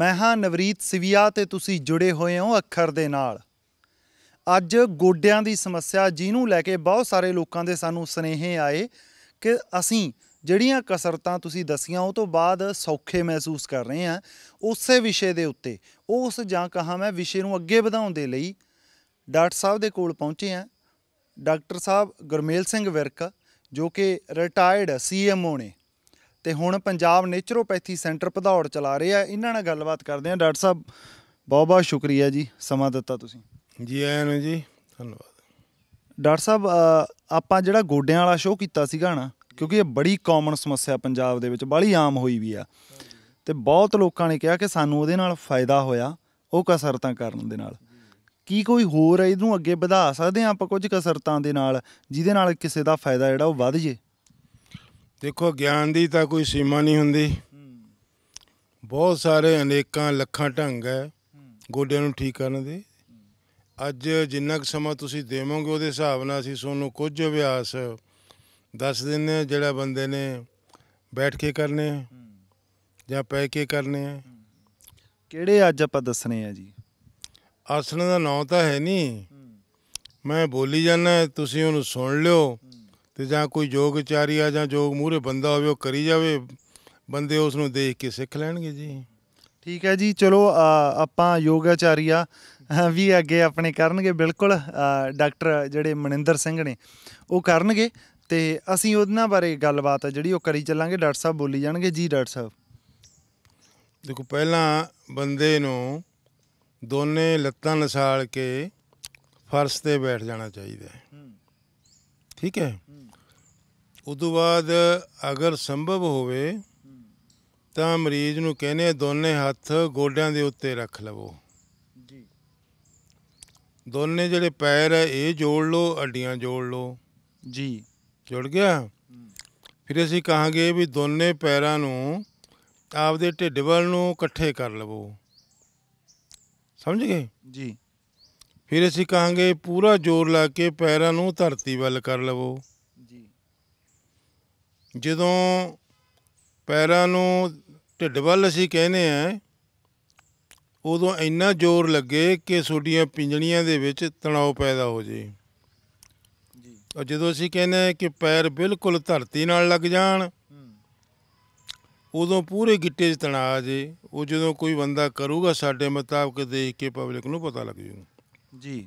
ਮੈਂ ਹਾਂ ਨਵਰੀਤ ਸਿਵਿਆ ਤੇ ਤੁਸੀਂ ਜੁੜੇ ਹੋਏ ਹੋ ਅੱਖਰ ਦੇ ਨਾਲ ਅੱਜ ਗੋਡਿਆਂ ਦੀ ਸਮੱਸਿਆ ਜਿਹਨੂੰ ਲੈ ਕੇ ਬਹੁਤ ਸਾਰੇ ਲੋਕਾਂ ਦੇ ਸਾਨੂੰ ਸਨੇਹੇ ਆਏ ਕਿ ਅਸੀਂ ਜਿਹੜੀਆਂ ਕਸਰਤਾਂ ਤੁਸੀਂ ਦਸੀਆਂ ਉਹ ਤੋਂ ਬਾਅਦ ਸੌਖੇ ਮਹਿਸੂਸ ਕਰ ਰਹੇ ਆ ਉਸੇ ਵਿਸ਼ੇ ਦੇ ਉੱਤੇ ਉਸ ਜਾਂ ਕਹਾ ਮੈਂ ਵਿਸ਼ੇ ਨੂੰ ਅੱਗੇ ਵਧਾਉਣ ਦੇ ਲਈ ਡਾਕਟਰ ਸਾਹਿਬ ਦੇ ਕੋਲ ਪਹੁੰਚੇ ਆ ਡਾਕਟਰ ਸਾਹਿਬ ਗੁਰਮੇਲ ਸਿੰਘ ਵਿਰਕ ਜੋ ਕਿ ਰਿਟਾਇਰਡ ਸੀਐਮਓ ਨੇ ਤੇ ਹੁਣ ਪੰਜਾਬ ਨੇਚਰੋਪੈਥੀ ਸੈਂਟਰ ਪਧੌੜ ਚਲਾ ਰਹੇ ਆ ਇਹਨਾਂ ਨਾਲ ਗੱਲਬਾਤ ਕਰਦੇ ਆ ਡਾਕਟਰ ਸਾਹਿਬ ਬਹੁਤ ਬਹੁਤ ਸ਼ੁਕਰੀਆ ਜੀ ਸਮਾਂ ਦਿੱਤਾ ਤੁਸੀਂ ਜੀ ਆਇਆਂ ਨੂੰ ਜੀ ਧੰਨਵਾਦ ਡਾਕਟਰ ਸਾਹਿਬ ਆਪਾਂ ਜਿਹੜਾ ਗੋਡਿਆਂ ਵਾਲਾ ਸ਼ੋਅ ਕੀਤਾ ਸੀਗਾ ਨਾ ਕਿਉਂਕਿ ਇਹ ਬੜੀ ਕਾਮਨ ਸਮੱਸਿਆ ਪੰਜਾਬ ਦੇ ਵਿੱਚ ਬੜੀ ਆਮ ਹੋਈ ਵੀ ਆ ਤੇ ਬਹੁਤ ਲੋਕਾਂ ਨੇ ਕਿਹਾ ਕਿ ਸਾਨੂੰ ਉਹਦੇ ਨਾਲ ਫਾਇਦਾ ਹੋਇਆ ਉਹ ਕਸਰਤਾਂ ਕਰਨ ਦੇ ਨਾਲ ਕੀ ਕੋਈ ਹੋਰ ਇਹਨੂੰ ਅੱਗੇ ਵਧਾ ਸਕਦੇ ਆ ਆਪਾਂ ਕੁਝ ਕਸਰਤਾਂ ਦੇ ਨਾਲ ਜਿਹਦੇ ਨਾਲ ਕਿਸੇ ਦਾ ਫਾਇਦਾ ਜਿਹੜਾ ਉਹ ਵਧ ਜੇ ਦੇਖੋ ਗਿਆਨ ਦੀ ਤਾਂ ਕੋਈ ਸੀਮਾ ਨਹੀਂ ਹੁੰਦੀ ਬਹੁਤ ਸਾਰੇ ਅਨੇਕਾਂ ਲੱਖਾਂ ਢੰਗ ਹੈ ਗੋਡਿਆਂ ਨੂੰ ਠੀਕ ਕਰਨ ਦੇ ਅੱਜ ਜਿੰਨਾ ਕੁ ਸਮਾਂ ਤੁਸੀਂ ਦੇਵੋਗੇ ਉਹਦੇ ਹਿਸਾਬ ਨਾਲ ਅਸੀਂ ਤੁਹਾਨੂੰ ਕੁਝ ਅਭਿਆਸ ਦੱਸ ਦਿੰਨੇ ਜਿਹੜਾ ਬੰਦੇ ਨੇ ਬੈਠ ਕੇ ਕਰਨੇ ਆ ਜਾਂ ਪੈ ਕੇ ਕਰਨੇ ਆ ਕਿਹੜੇ ਅੱਜ ਆਪਾਂ ਦੱਸਣੇ ਆ ਜੀ ਆਸਣ ਦਾ ਨਾਂ ਤਾਂ ਹੈ ਨਹੀਂ ਮੈਂ ਬੋਲੀ ਜਾਣਾ ਤੁਸੀਂ ਉਹਨੂੰ ਸੁਣ ਲਿਓ ਤੇ ਜਾਂ ਕੋਈ ਯੋਗ ਆ ਜਾਂ ਯੋਗ ਮੂਹਰੇ ਬੰਦਾ ਹੋਵੇ ਉਹ ਕਰੀ ਜਾਵੇ ਬੰਦੇ ਉਸ ਨੂੰ ਦੇਖ ਕੇ ਸਿੱਖ ਲੈਣਗੇ ਜੀ ਠੀਕ ਹੈ ਜੀ ਚਲੋ ਆਪਾਂ ਯੋਗਾਚਾਰੀਆ ਵੀ ਅੱਗੇ ਆਪਣੇ ਕਰਨਗੇ ਬਿਲਕੁਲ ਡਾਕਟਰ ਜਿਹੜੇ ਮਨਿੰਦਰ ਸਿੰਘ ਨੇ ਉਹ ਕਰਨਗੇ ਤੇ ਅਸੀਂ ਉਹਨਾਂ ਬਾਰੇ ਗੱਲਬਾਤ ਜਿਹੜੀ ਉਹ ਕਰੀ ਚੱਲਾਂਗੇ ਡਾਕਟਰ ਸਾਹਿਬ ਬੋਲੀ ਜਾਣਗੇ ਜੀ ਡਾਕਟਰ ਸਾਹਿਬ ਦੇਖੋ ਪਹਿਲਾਂ ਬੰਦੇ ਨੂੰ ਦੋਨੇ ਲੱਤਾਂ ਨਸਾਲ ਕੇ ਫਰਸ਼ ਤੇ ਬੈਠ ਜਾਣਾ ਚਾਹੀਦਾ ਹੈ ਠੀਕ ਹੈ ਉਸ ਤੋਂ ਬਾਅਦ ਅਗਰ ਸੰਭਵ ਹੋਵੇ ਤਾਂ ਮਰੀਜ਼ ਨੂੰ ਕਹਿੰਦੇ ਦੋਨੇ ਹੱਥ ਗੋਡਿਆਂ ਦੇ ਉੱਤੇ ਰੱਖ ਲਵੋ ਜੀ ਦੋਨੇ ਜਿਹੜੇ ਪੈਰ ਹੈ ਇਹ ਜੋੜ ਲਓ ਅੱਡੀਆਂ ਜੋੜ ਲਓ ਜੀ ਜੁੜ ਗਿਆ ਫਿਰ ਅਸੀਂ ਕਹਾਂਗੇ ਵੀ ਦੋਨੇ ਪੈਰਾਂ ਨੂੰ ਆਪਦੇ ਢਿੱਡ ਵੱਲ ਨੂੰ ਇਕੱਠੇ ਕਰ ਲਵੋ ਸਮਝ ਗਏ ਜੀ ਫਿਰ ਅਸੀਂ ਕਹਾਂਗੇ ਪੂਰਾ ਜ਼ੋਰ ਲਾ ਕੇ ਪੈਰਾਂ ਨੂੰ ਧਰਤੀ ਵੱਲ ਕਰ ਲਵੋ ਜੀ ਜਦੋਂ ਪੈਰਾਂ ਨੂੰ ਢਿੱਡ ਵੱਲ ਅਸੀਂ ਕਹਿੰਦੇ ਆ ਉਦੋਂ ਇੰਨਾ ਜ਼ੋਰ ਲੱਗੇ ਕਿ ਸੋਡੀਆਂ ਪਿੰਜਣੀਆਂ ਦੇ ਵਿੱਚ ਤਣਾਅ ਪੈਦਾ ਹੋ ਜੇ ਜੀ ਔਰ ਜਦੋਂ ਅਸੀਂ ਕਹਿੰਦੇ ਆ ਕਿ ਪੈਰ ਬਿਲਕੁਲ ਧਰਤੀ ਨਾਲ ਲੱਗ ਜਾਣ ਉਦੋਂ ਪੂਰੇ ਗਿੱਟੇ 'ਚ ਤਣਾਅ ਆ ਜੇ ਉਹ ਜਦੋਂ ਕੋਈ ਬੰਦਾ ਕਰੂਗਾ ਸਾਡੇ ਮੁਤਾਬਕ ਦੇਖ ਕੇ ਪਬਲਿਕ ਨੂੰ ਪਤਾ ਲੱਗ ਜੂਗਾ ਜੀ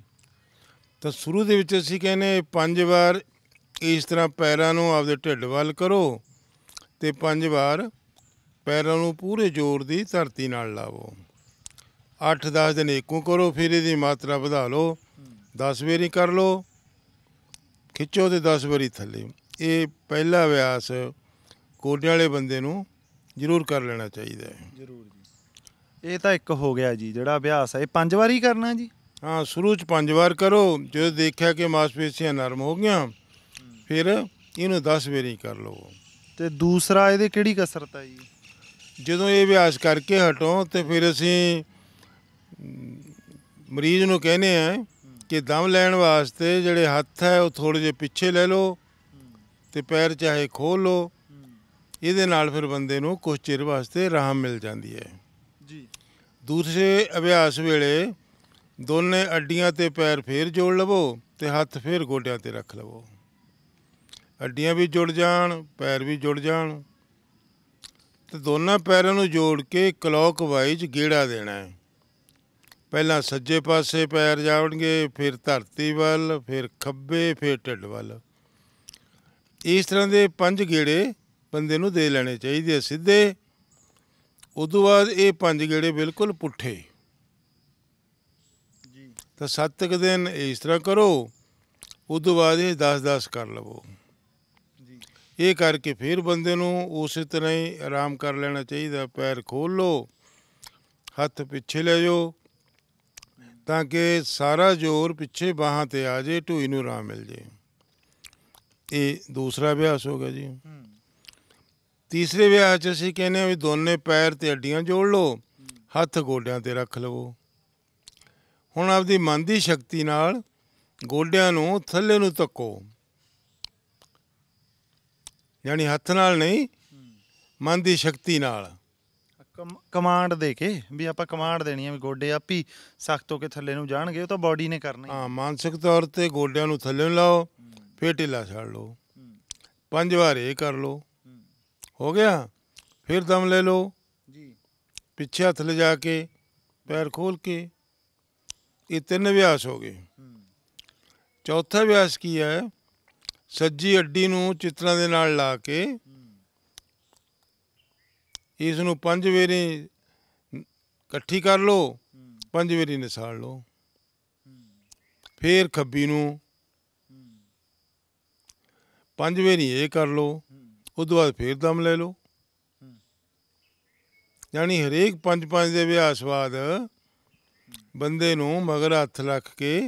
ਤਾਂ ਸ਼ੁਰੂ ਦੇ ਵਿੱਚ ਅਸੀਂ ਕਹਿੰਨੇ ਪੰਜ ਵਾਰ ਇਸ ਤਰ੍ਹਾਂ ਪੈਰਾਂ ਨੂੰ ਆਪਦੇ ਢਿੱਡ ਵੱਲ ਕਰੋ ਤੇ ਪੰਜ ਵਾਰ ਪੈਰਾਂ ਨੂੰ ਪੂਰੇ ਜ਼ੋਰ ਦੀ ਧਰਤੀ ਨਾਲ ਲਾਵੋ 8-10 ਦਿਨ ਇੱਕੋ ਕਰੋ ਫਿਰ ਇਹਦੀ ਮਾਤਰਾ ਵਧਾ ਲਓ 10 ਵਾਰੀ ਕਰ ਲਓ ਖਿੱਚੋ ਤੇ 10 ਵਾਰੀ ਥੱਲੇ ਇਹ ਪਹਿਲਾ ਅਭਿਆਸ ਕੋਡੇ ਵਾਲੇ ਬੰਦੇ ਨੂੰ ਜ਼ਰੂਰ ਕਰ ਲੈਣਾ ਚਾਹੀਦਾ ਹੈ ਜ਼ਰੂਰ ਜੀ ਇਹ ਤਾਂ ਇੱਕ ਹੋ ਗਿਆ ਜੀ ਜਿਹੜਾ ਅਭਿਆਸ ਹੈ ਇਹ ਪੰਜ ਵਾਰੀ ਕਰਨਾ ਜੀ ਹਾਂ ਸ਼ੁਰੂ ਚ ਪੰਜ ਵਾਰ ਕਰੋ ਜਦੋਂ ਦੇਖਿਆ ਕਿ ਮਾਸਪੇਸ਼ੀਆਂ ਨਰਮ ਹੋ ਗਈਆਂ ਫਿਰ ਇਹਨੂੰ 10 ਵਾਰੀ ਕਰ ਲਓ ਤੇ ਦੂਸਰਾ ਇਹਦੇ ਕਿਹੜੀ ਕਸਰਤ ਹੈ ਜੀ ਜਦੋਂ ਇਹ ਅਭਿਆਸ ਕਰਕੇ ਹਟੋ ਤੇ ਫਿਰ ਅਸੀਂ ਮਰੀਜ਼ ਨੂੰ ਕਹਿੰਦੇ ਆ ਕਿ ਦਮ ਲੈਣ ਵਾਸਤੇ ਜਿਹੜੇ ਹੱਥ ਹੈ ਉਹ ਥੋੜੇ ਜਿਹਾ ਪਿੱਛੇ ਲੈ ਲਓ ਤੇ ਪੈਰ ਚਾਹੇ ਖੋਲ ਲਓ ਇਹਦੇ ਨਾਲ ਫਿਰ ਬੰਦੇ ਨੂੰ ਕੁਝ ਚਿਰ ਵਾਸਤੇ ਆਰਾਮ ਮਿਲ ਜਾਂਦੀ ਹੈ ਜੀ ਦੂਸਰੇ ਅਭਿਆਸ ਵੇਲੇ ਦੋਨੇ ਅੱਡੀਆਂ ਤੇ ਪੈਰ ਫੇਰ ਜੋੜ ਲਵੋ ਤੇ ਹੱਥ ਫੇਰ ਗੋਡਿਆਂ ਤੇ ਰੱਖ ਲਵੋ ਅੱਡੀਆਂ ਵੀ ਜੁੜ ਜਾਣ ਪੈਰ ਵੀ ਜੁੜ ਜਾਣ ਤੇ ਦੋਨਾਂ ਪੈਰਾਂ ਨੂੰ ਜੋੜ ਕੇ ਕਲੌਕ ਵਾਈਜ਼ ਗੇੜਾ ਦੇਣਾ ਹੈ ਪਹਿਲਾਂ ਸੱਜੇ ਪਾਸੇ ਪੈਰ ਜਾਵਣਗੇ ਫਿਰ ਧਰਤੀ ਵੱਲ ਫਿਰ ਖੱਬੇ ਫਿਰ ਢਿੱਡ ਵੱਲ ਇਸ ਤਰ੍ਹਾਂ ਦੇ ਪੰਜ ਗੇੜੇ ਬੰਦੇ ਨੂੰ ਦੇ ਲੈਣੇ ਚਾਹੀਦੇ ਸਿੱਧੇ ਉਦੋਂ ਬਾਅਦ ਇਹ ਪੰਜ ਗੇੜੇ ਬਿਲਕੁਲ ਪੁੱਠੇ ਤਾਂ 7 ਕੁ ਦਿਨ ਇਸ ਤਰ੍ਹਾਂ ਕਰੋ ਉਦੋਂ ਬਾਅਦ ਇਹ 10-10 ਕਰ ਲਵੋ ਇਹ ਕਰਕੇ ਫਿਰ ਬੰਦੇ ਨੂੰ ਉਸੇ ਤਰ੍ਹਾਂ ਹੀ ਆਰਾਮ ਕਰ ਲੈਣਾ ਚਾਹੀਦਾ ਪੈਰ ਖੋਲ ਲਓ ਹੱਥ ਪਿੱਛੇ ਲੈ ਜਾਓ ਤਾਂ ਕਿ ਸਾਰਾ ਜ਼ੋਰ ਪਿੱਛੇ ਬਾਹਾਂ ਤੇ ਆ ਜੇ ਢੂਈ ਨੂੰ ਆਰਾਮ ਮਿਲ ਜੇ ਇਹ ਦੂਸਰਾ ਅਭਿਆਸ ਹੋ ਗਿਆ ਜੀ ਤੀਸਰੇ ਅਭਿਆਸ ਅਸੀਂ ਕਹਿੰਦੇ ਆ ਵੀ ਦੋਨੇ ਪੈਰ ਤੇ ਅੱਡੀਆਂ ਜੋੜ ਲਓ ਹੱਥ ਗੋਡਿਆਂ ਤੇ ਰੱਖ ਲਵੋ ਹੁਣ ਆਪਦੀ ਮਨ ਦੀ ਸ਼ਕਤੀ ਨਾਲ ਗੋਡਿਆਂ ਨੂੰ ਥੱਲੇ ਨੂੰ ਧੱਕੋ ਯਾਨੀ ਹੱਥ ਨਾਲ ਨਹੀਂ ਮਨ ਦੀ ਸ਼ਕਤੀ ਨਾਲ ਕਮਾਂਡ ਦੇ ਕੇ ਵੀ ਆਪਾਂ ਕਮਾਂਡ ਦੇਣੀ ਹੈ ਵੀ ਗੋਡੇ ਆਪੀ ਸਖਤ ਹੋ ਕੇ ਥੱਲੇ ਨੂੰ ਜਾਣਗੇ ਉਹ ਤਾਂ ਬਾਡੀ ਨੇ ਕਰਨਾ ਹਾਂ ਮਾਨਸਿਕ ਤੌਰ ਤੇ ਗੋਡਿਆਂ ਨੂੰ ਥੱਲੇ ਨੂੰ ਲਾਓ ਫੇਰ ਢਿੱਲਾ ਛੱਡ ਲਓ ਪੰਜ ਵਾਰ ਇਹ ਕਰ ਲਓ ਹੋ ਗਿਆ ਫਿਰ ਦਮ ਲੈ ਲਓ ਜੀ ਪਿੱਛੇ ਹੱਥ ਲਿਜਾ ਕੇ ਪੈਰ ਖੋਲ ਕੇ ਇਹ ਤਿੰਨ ਅਭਿਆਸ ਹੋ ਗਏ ਚੌਥਾ ਅਭਿਆਸ ਕੀ ਹੈ ਸੱਜੀ ਅੱਡੀ ਨੂੰ ਚਿਤਰਾ ਦੇ ਨਾਲ ਲਾ ਕੇ ਇਸ ਨੂੰ ਪੰਜ ਵੇਰੇ ਇਕੱਠੀ ਕਰ ਲਓ ਪੰਜ ਵੇਰੇ ਨਿਸਾਲ ਲਓ ਫੇਰ ਖੱਬੀ ਨੂੰ ਪੰਜ ਵੇਰੀ ਇਹ ਕਰ ਲਓ ਉਸ ਤੋਂ ਬਾਅਦ ਫੇਰ ਦਮ ਲੈ ਲਓ ਯਾਨੀ ਹਰੇਕ ਪੰਜ ਪੰਜ ਦੇ ਅਭਿਆਸ ਬਾਅਦ ਬੰਦੇ ਨੂੰ ਮਗਰ ਹੱਥ ਲੱਖ ਕੇ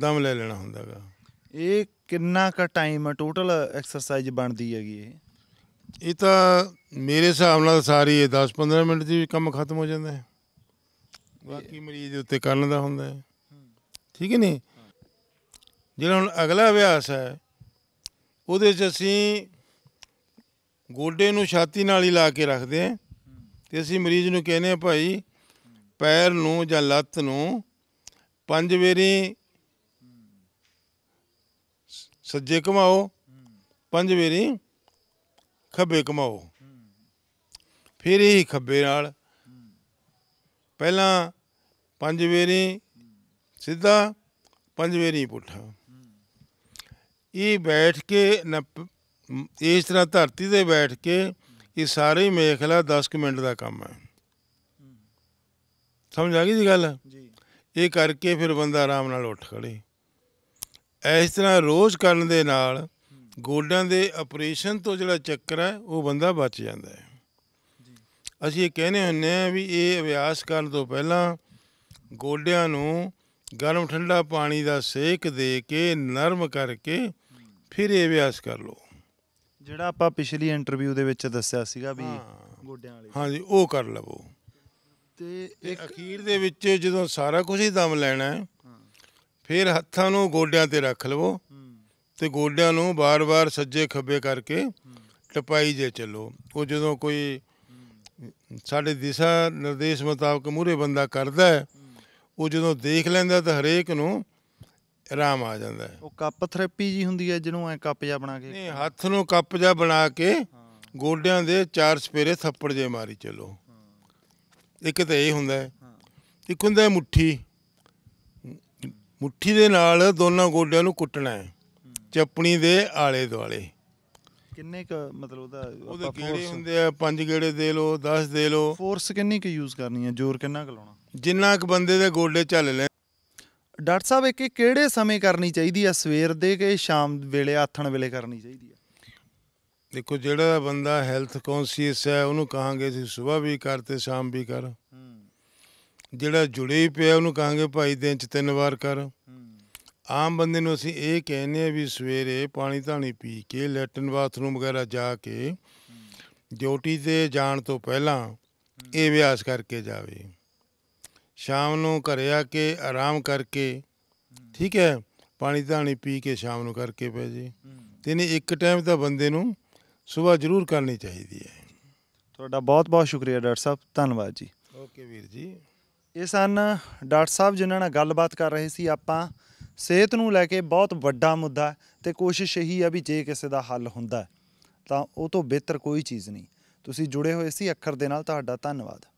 ਦਮ ਲੈ ਲੈਣਾ ਹੁੰਦਾਗਾ ਇਹ ਕਿੰਨਾ ਕੁ ਟਾਈਮ ਆ ਟੋਟਲ ਐਕਸਰਸਾਈਜ਼ ਬਣਦੀ ਹੈਗੀ ਇਹ ਇਹ ਤਾਂ ਮੇਰੇ ਹਿਸਾਬ ਨਾਲ ਸਾਰੀ ਇਹ 10-15 ਮਿੰਟ ਦੀ ਕੰਮ ਖਤਮ ਹੋ ਜਾਂਦਾ ਹੈ ਬਾਕੀ ਮਰੀਜ਼ ਉੱਤੇ ਕਰਨ ਦਾ ਹੁੰਦਾ ਹੈ ਠੀਕ ਹੈ ਨਹੀਂ ਜਿਹੜਾ ਹੁਣ ਅਗਲਾ ਅਭਿਆਸ ਹੈ ਉਹਦੇ 'ਚ ਅਸੀਂ ਗੋਡੇ ਨੂੰ ਛਾਤੀ ਨਾਲ ਹੀ ਲਾ ਕੇ ਰੱਖਦੇ ਹਾਂ ਤੇ ਅਸੀਂ ਮਰੀਜ਼ ਨੂੰ ਕਹਿੰਦੇ ਆ ਭਾਈ ਪੈਰ ਨੂੰ ਜਾਂ ਲੱਤ ਨੂੰ ਪੰਜ ਵੇਰੀ ਸੱਜੇ ਘਮਾਓ ਪੰਜ ਵੇਰੀ ਖੱਬੇ ਘਮਾਓ ਫਿਰ ਹੀ ਖੱਬੇ ਨਾਲ ਪਹਿਲਾਂ ਪੰਜ ਵੇਰੀ ਸਿੱਧਾ ਪੰਜ ਵੇਰੀ ਪੁੱਠਾ ਇਹ ਬੈਠ ਕੇ ਇਸ ਤਰ੍ਹਾਂ ਧਰਤੀ ਤੇ ਬੈਠ ਕੇ ਇਹ ਸਾਰੇ ਮੇਖਲਾ 10 ਮਿੰਟ ਦਾ ਕੰਮ ਹੈ ਸਮਝ ਆ ਗਈ ਦੀ ਗੱਲ ਜੀ ਇਹ ਕਰਕੇ ਫਿਰ ਬੰਦਾ ਆਰਾਮ ਨਾਲ ਉੱਠ ਖੜੇ ਇਸ ਤਰ੍ਹਾਂ ਰੋਜ਼ ਕਰਨ ਦੇ ਨਾਲ ਗੋਡਿਆਂ ਦੇ ਆਪਰੇਸ਼ਨ ਤੋਂ ਜਿਹੜਾ ਚੱਕਰ ਹੈ ਉਹ ਬੰਦਾ ਬਚ ਜਾਂਦਾ ਹੈ ਅਸੀਂ ਇਹ ਕਹਿੰਦੇ ਹੁੰਨੇ ਆ ਵੀ ਇਹ ਅਭਿਆਸ ਕਰਨ ਤੋਂ ਪਹਿਲਾਂ ਗੋਡਿਆਂ ਨੂੰ ਗਰਮ ਠੰਡਾ ਪਾਣੀ ਦਾ ਸੇਕ ਦੇ ਕੇ ਨਰਮ ਕਰਕੇ ਫਿਰ ਇਹ ਅਭਿਆਸ ਕਰ ਲਓ ਜਿਹੜਾ ਆਪਾਂ ਪਿਛਲੀ ਇੰਟਰਵਿਊ ਦੇ ਵਿੱਚ ਦੱਸਿਆ ਸੀਗਾ ਵੀ ਗੋਡਿਆਂ ਵਾਲੇ ਹਾਂਜੀ ਉਹ ਕਰ ਲਵੋ ਤੇ ਇੱਕ ਅਖੀਰ ਦੇ ਵਿੱਚ ਜਦੋਂ ਸਾਰਾ ਕੁਝ ਹੀ ਦਮ ਲੈਣਾ ਹੈ ਫਿਰ ਹੱਥਾਂ ਨੂੰ ਗੋਡਿਆਂ ਤੇ ਰੱਖ ਲਵੋ ਤੇ ਗੋਡਿਆਂ ਨੂੰ ਬਾਰ-ਬਾਰ ਸੱਜੇ ਖੱਬੇ ਕਰਕੇ ਟਪਾਈ ਜੇ ਚੱਲੋ ਉਹ ਜਦੋਂ ਕੋਈ ਸਾਡੇ ਦਿਸ਼ਾ ਨਿਰਦੇਸ਼ ਮੁਤਾਬਕ ਮੂਰੇ ਬੰਦਾ ਕਰਦਾ ਹੈ ਉਹ ਜਦੋਂ ਦੇਖ ਲੈਂਦਾ ਤਾਂ ਹਰੇਕ ਨੂੰ ਆਰਾਮ ਆ ਜਾਂਦਾ ਹੈ ਉਹ ਕੱਪ ਥੈਰੇਪੀ ਜੀ ਹੁੰਦੀ ਹੈ ਜਿਹਨੂੰ ਐ ਕੱਪ ਜਾ ਬਣਾ ਕੇ ਨਹੀਂ ਹੱਥ ਨੂੰ ਕੱਪ ਜਾ ਬਣਾ ਕੇ ਗੋਡਿਆਂ ਦੇ ਚਾਰ ਸਪੇਰੇ ਥੱਪੜ ਜੇ ਮਾਰੀ ਚੱਲੋ ਇੱਕ ਤਾਂ ਇਹ ਹੁੰਦਾ ਹੈ। ਇੱਕ ਹੁੰਦਾ ਹੈ ਮੁੱਠੀ ਮੁੱਠੀ ਦੇ ਨਾਲ ਦੋਨਾਂ ਗੋਡਿਆਂ ਨੂੰ ਕੁੱਟਣਾ ਹੈ ਚੱਪਣੀ ਦੇ ਆਲੇ ਦੁਆਲੇ ਕਿੰਨੇ ਕ ਮਤਲਬ ਉਹਦਾ ਉਹਦੇ ਕਿਹੜੇ ਹੁੰਦੇ ਆ ਪੰਜ ਗੇੜੇ ਦੇ ਲੋ 10 ਦੇ ਲੋ ਫੋਰਸ ਕਿੰਨੀ ਕ ਯੂਜ਼ ਕਰਨੀ ਹੈ ਜ਼ੋਰ ਕਿੰਨਾ ਕ ਲਾਉਣਾ ਜਿੰਨਾ ਕ ਬੰਦੇ ਦੇ ਗੋਡੇ ਚੱਲ ਲੈ ਡਾਕਟਰ ਸਾਹਿਬ ਇਹ ਕਿਹੜੇ ਸਮੇਂ ਕਰਨੀ ਚਾਹੀਦੀ ਆ ਸਵੇਰ ਦੇ ਕਿ ਸ਼ਾਮ ਵੇਲੇ ਆਥਣ ਵੇਲੇ ਕਰਨੀ ਚਾਹੀਦੀ ਆ ਦੇਖੋ ਜਿਹੜਾ ਬੰਦਾ ਹੈਲਥ ਕੌਨਸ਼ੀਅਸ ਹੈ ਉਹਨੂੰ ਕਹਾਂਗੇ ਤੁਸੀਂ ਸਵੇਰ ਵੀ ਕਰ ਤੇ ਸ਼ਾਮ ਵੀ ਕਰ ਜਿਹੜਾ ਜੁੜੇ ਪਿਆ ਉਹਨੂੰ ਕਹਾਂਗੇ ਭਾਈ ਦਿਨ ਚ ਤਿੰਨ ਵਾਰ ਕਰ ਆਮ ਬੰਦੇ ਨੂੰ ਅਸੀਂ ਇਹ ਕਹਿੰਦੇ ਆ ਵੀ ਸਵੇਰੇ ਪਾਣੀ ਧਾਣੀ ਪੀ ਕੇ ਲੈਟਨ ਬਾਥਰੂਮ ਵਗੈਰਾ ਜਾ ਕੇ ਡਿਊਟੀ ਤੇ ਜਾਣ ਤੋਂ ਪਹਿਲਾਂ ਇਹ ਅਭਿਆਸ ਕਰਕੇ ਜਾਵੇ ਸ਼ਾਮ ਨੂੰ ਘਰੇ ਆ ਕੇ ਆਰਾਮ ਕਰਕੇ ਠੀਕ ਹੈ ਪਾਣੀ ਧਾਣੀ ਪੀ ਕੇ ਸ਼ਾਮ ਨੂੰ ਕਰਕੇ ਪੈ ਜੇ ਤੇ ਨੇ ਇੱਕ ਟਾਈਮ ਤਾਂ ਬੰਦੇ ਨੂੰ ਸੁਬਾ ਜ਼ਰੂਰ ਕਰਨੀ ਚਾਹੀਦੀ ਹੈ ਤੁਹਾਡਾ ਬਹੁਤ ਬਹੁਤ ਸ਼ੁਕਰੀਆ ਡਾਕਟਰ ਸਾਹਿਬ ਧੰਨਵਾਦ ਜੀ ਓਕੇ ਵੀਰ ਜੀ ਇਹ ਸਨ ਡਾਕਟਰ ਸਾਹਿਬ ਜਿਨ੍ਹਾਂ ਨਾਲ ਗੱਲਬਾਤ ਕਰ ਰਹੇ ਸੀ ਆਪਾਂ ਸਿਹਤ ਨੂੰ ਲੈ ਕੇ ਬਹੁਤ ਵੱਡਾ ਮੁੱਦਾ ਤੇ ਕੋਸ਼ਿਸ਼ ਇਹੀ ਆ ਵੀ ਜੇ ਕਿਸੇ ਦਾ ਹੱਲ ਹੁੰਦਾ ਤਾਂ ਉਹ ਤੋਂ ਬਿਹਤਰ ਕੋਈ ਚੀਜ਼ ਨਹੀਂ ਤੁਸੀਂ ਜੁੜੇ ਹੋਏ ਸੀ ਅੱਖਰ ਦੇ ਨਾਲ ਤੁਹਾਡਾ ਧੰਨਵਾਦ